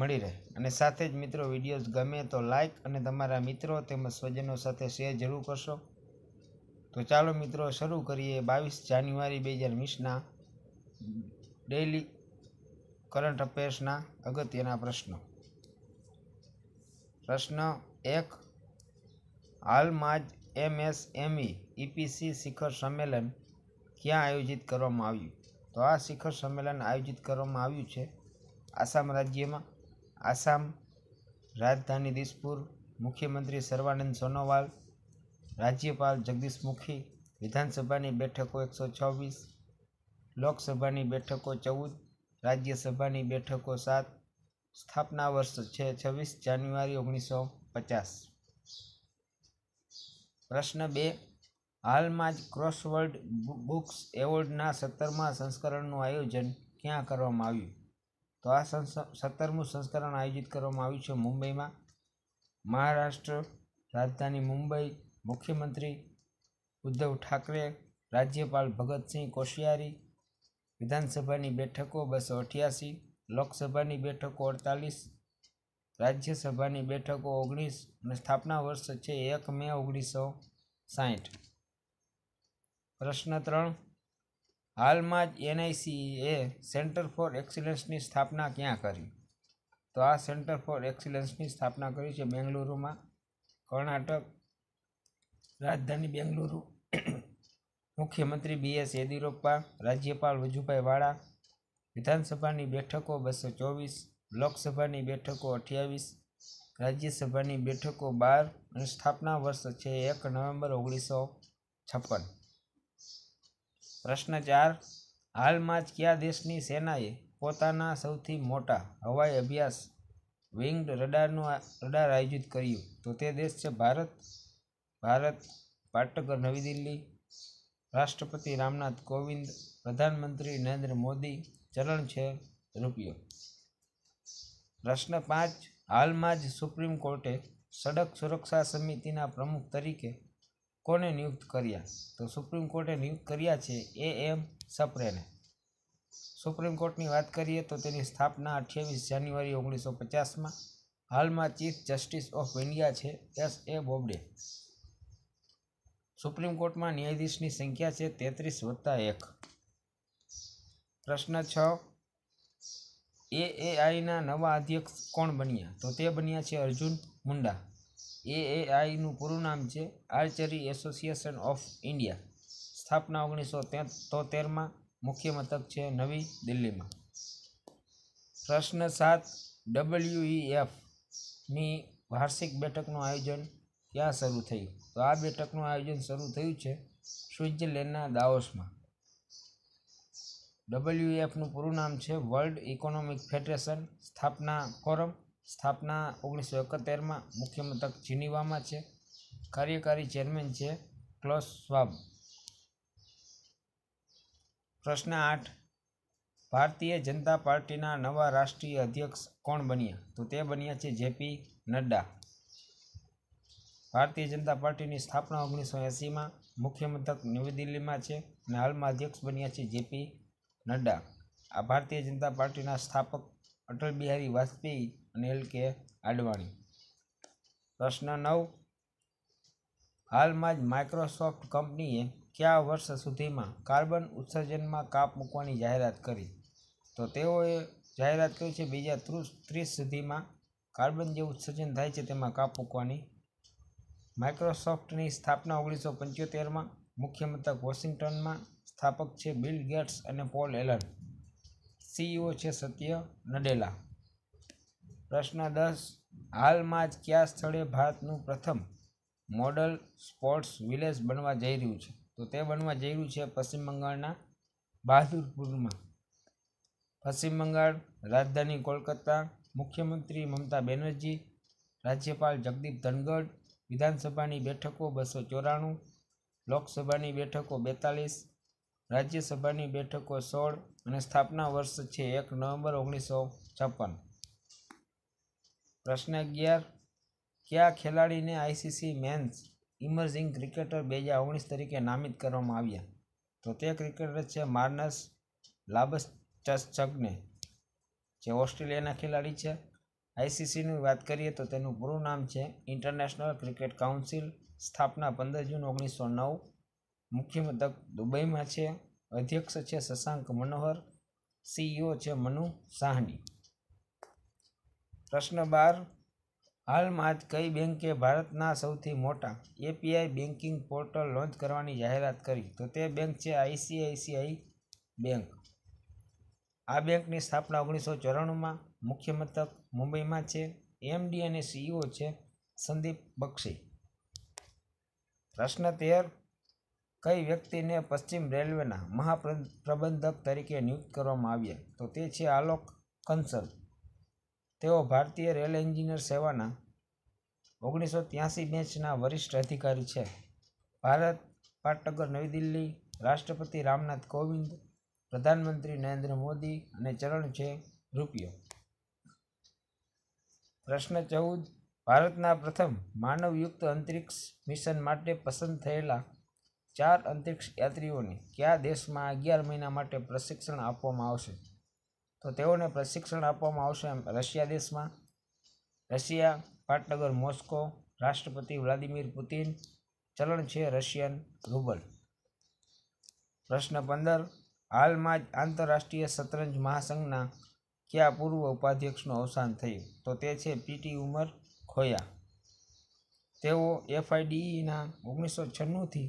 મળી રહે અને સાથે જ મિત્રો વિડીયોઝ ગમે તો લાઇક અને તમારા મિત્રો તેમજ સ્વજનો સાથે શેર જરૂર કરશો તો ચાલો મિત્રો શરૂ કરીએ બાવીસ જાન્યુઆરી બે હજાર વીસના ડેઇલી કરંટ અફેર્સના અગત્યના પ્રશ્નો પ્રશ્ન એક હાલમાં જ એમએસએમઈ ઇપીસી શિખર સંમેલન ક્યાં આયોજિત કરવામાં આવ્યું તો આ શિખર સંમેલન આયોજિત કરવામાં આવ્યું છે આસામ રાજ્યમાં આસામ રાજધાની દિસપુર મુખ્યમંત્રી સર્વાનંદ સોનોવાલ રાજ્યપાલ જગદીશ મુખી વિધાનસભાની બેઠકો એકસો છવ્વીસ લોકસભાની બેઠકો ચૌદ રાજ્યસભાની બેઠકો સાત સ્થાપના વર્ષ છે છવ્વીસ જાન્યુઆરી ઓગણીસો પચાસ પ્રશ્ન બે હાલમાં જ ક્રોસવર્લ્ડ બુક્સ એવોર્ડના સત્તરમાં સંસ્કરણનું આયોજન ક્યાં કરવામાં આવ્યું તો આ સત્તરમું સંસ્કરણ આયોજિત કરવામાં આવ્યું છે મુંબઈમાં મહારાષ્ટ્ર રાજધાની મુંબઈ મુખ્યમંત્રી ઉદ્ધવ ઠાકરે રાજ્યપાલ ભગતસિંહ કોશિયારી વિધાનસભાની બેઠકો બસો અઠ્યાસી લોકસભાની બેઠકો અડતાલીસ રાજ્યસભાની બેઠકો ઓગણીસ અને સ્થાપના વર્ષ છે એક મે ઓગણીસો સાહીઠ પ્રશ્ન ત્રણ હાલમાં જ એનઆઈસીએ સેન્ટર ફોર એક્સિલન્સની સ્થાપના ક્યાં કરી તો આ સેન્ટર ફોર એક્સિલન્સની સ્થાપના કરી છે બેંગલુરુમાં કર્ણાટક રાજધાની બેંગલુરુ મુખ્યમંત્રી બી એસ યેદિયુરપ્પા રાજ્યપાલ વજુભાઈ વાળા વિધાનસભાની બેઠકો બસો ચોવીસ લોકસભાની બેઠકો અઠ્યાવીસ રાજ્યસભાની બેઠકો બાર અને સ્થાપના વર્ષ છે એક નવેમ્બર ઓગણીસો છપ્પન પ્રશ્ન ચાર હાલમાં જ કયા દેશની સેનાએ પોતાના સૌથી મોટા હવાઈ અભ્યાસ વિંગ્ડ રડારનું રડાર આયોજિત કર્યું તો તે દેશ છે ભારત ભારત પાટનગર નવી દિલ્હી રાષ્ટ્રપતિ રામનાથ કોવિંદ પ્રધાનમંત્રી નરેન્દ્ર મોદી ચલણ છે રૂપિયો પ્રશ્ન પાંચ હાલમાં જ સુપ્રીમ કોર્ટે સડક સુરક્ષા સમિતિના પ્રમુખ તરીકે કોને નિયુક્ત કર્યા તો સુપ્રીમ કોર્ટે નિયુક્ત કર્યા છે એ એમ સપ્રેને સુપ્રીમ કોર્ટની વાત કરીએ તો તેની સ્થાપના અઠ્યાવીસ જાન્યુઆરી ઓગણીસો પચાસમાં હાલમાં ચીફ જસ્ટિસ ઓફ ઇન્ડિયા છે એસ એ બોબડે સુપ્રીમ કોર્ટમાં ન્યાયાધીશની સંખ્યા છે તેત્રીસ વત્તા એક પ્રશ્ન છ એ આઈના નવા અધ્યક્ષ કોણ બન્યા તો તે બન્યા છે અર્જુન મુંડા એએઆઈનું પૂરું નામ છે આર્ચરી એસોસિએશન ઓફ ઇન્ડિયા સ્થાપના ઓગણીસો તોતેરમાં મુખ્ય મથક છે નવી દિલ્હીમાં પ્રશ્ન સાત ડબલ્યુઈએફની વાર્ષિક બેઠકનું આયોજન ક્યાં શરૂ થયું તો આ બેઠકનું આયોજન શરૂ થયું છે સ્વિટ્ઝરલેન્ડના દાઓસમાં ડબલ્યુએફનું પૂરું નામ છે વર્લ્ડ ઇકોનોમિક ફેડરેશન સ્થાપના ફોરમ સ્થાપના ઓગણીસો એકોતેરમાં મુખ્ય મથક જીનીવામાં છે કાર્યકારી ચેરમેન છે ક્લોસ સ્વાબ પ્રશ્ન આઠ ભારતીય જનતા પાર્ટીના નવા રાષ્ટ્રીય અધ્યક્ષ કોણ બન્યા તો તે બન્યા છે જેપી નડ્ડા ભારતીય જનતા પાર્ટીની સ્થાપના ઓગણીસો એંસીમાં મુખ્ય મથક નવી દિલ્હીમાં છે અને હાલમાં અધ્યક્ષ બન્યા છે જેપી નડ્ડા આ ભારતીય જનતા પાર્ટીના સ્થાપક અટલ બિહારી વાજપેયી અને એલ કે આડવાણી પ્રશ્ન નવ હાલમાં જ માઇક્રોસોફ્ટ કંપનીએ કયા વર્ષ સુધીમાં કાર્બન ઉત્સર્જનમાં કાપ મૂકવાની જાહેરાત કરી તો તેઓએ જાહેરાત કરી છે બીજા ત્રીસ સુધીમાં કાર્બન જે ઉત્સર્જન થાય છે તેમાં કાપ મૂકવાની માઇક્રોસોફ્ટની સ્થાપના ઓગણીસો પંચોતેરમાં મુખ્ય મથક વોશિંગ્ટનમાં સ્થાપક છે બિલ ગેટ્સ અને પોલ એલન સીઈઓ છે સત્ય નડેલા પ્રશ્ન દસ હાલમાં જ કયા સ્થળે ભારતનું પ્રથમ મોડલ સ્પોર્ટ્સ વિલેજ બનવા જઈ રહ્યું છે તો તે બનવા જઈ રહ્યું છે પશ્ચિમ બંગાળના બહાદુરપુરમાં પશ્ચિમ બંગાળ રાજધાની કોલકાતા મુખ્યમંત્રી મમતા બેનર્જી રાજ્યપાલ જગદીપ ધનગઢ વિધાનસભાની બેઠકો બસો ચોરાણું લોકસભાની બેઠકો બેતાલીસ રાજ્યસભાની બેઠકો સોળ અને સ્થાપના વર્ષ છે એક નવેમ્બર ઓગણીસો છપ્પન પ્રશ્ન અગિયાર કયા ખેલાડીને આઈસીસી મેન્સ ઇમર્જિંગ ક્રિકેટર બે હજાર ઓગણીસ તરીકે નામિત કરવામાં આવ્યા તો તે ક્રિકેટર છે માર્નસ લાબસ લાબસ્ટસજગને જે ઓસ્ટ્રેલિયાના ખેલાડી છે આઈસીસીની વાત કરીએ તો તેનું પૂરું નામ છે ઇન્ટરનેશનલ ક્રિકેટ કાઉન્સિલ સ્થાપના પંદર જૂન ઓગણીસો નવ મુખ્ય મથક દુબઈમાં છે અધ્યક્ષ છે શશાંક મનોહર સીઈઓ છે મનુ સાહની પ્રશ્ન બાર હાલમાં જ કઈ બેંકે ભારતના સૌથી મોટા એપીઆઈ બેન્કિંગ પોર્ટલ લોન્ચ કરવાની જાહેરાત કરી તો તે બેંક છે આઈસીઆઈસીઆઈ બેંક આ બેંકની સ્થાપના ઓગણીસો ચોરાણુંમાં મુખ્ય મથક મુંબઈમાં છે એમડી અને સીઈઓ છે સંદીપ બક્ષી પ્રશ્ન તેર કઈ વ્યક્તિને પશ્ચિમ રેલવેના મહાપ્રબંધક તરીકે નિયુક્ત કરવામાં આવ્યા તો તે છે આલોક કંસલ તેઓ ભારતીય રેલ એન્જિનિયર સેવાના ઓગણીસો ત્યાસી બેચના વરિષ્ઠ અધિકારી છે ભારત પાટનગર નવી દિલ્હી રાષ્ટ્રપતિ રામનાથ કોવિંદ પ્રધાનમંત્રી નરેન્દ્ર મોદી અને ચરણ છે રૂપિયો પ્રશ્ન ચૌદ ભારતના પ્રથમ માનવયુક્ત અંતરિક્ષ મિશન માટે પસંદ થયેલા ચાર અંતરિક્ષ યાત્રીઓને કયા દેશમાં અગિયાર મહિના માટે પ્રશિક્ષણ આપવામાં આવશે તો તેઓને પ્રશિક્ષણ આપવામાં આવશે રશિયા દેશમાં રશિયા પાટનગર મોસ્કો રાષ્ટ્રપતિ વ્લાદિમીર પુતિન ચલણ છે રશિયન રૂબલ પ્રશ્ન પંદર હાલમાં જ આંતરરાષ્ટ્રીય શતરંજ મહાસંઘના કયા પૂર્વ ઉપાધ્યક્ષનું અવસાન થયું તો તે છે પીટી ઉમર ખોયા તેઓ એફઆઈડીઈના ઓગણીસો છન્નુંથી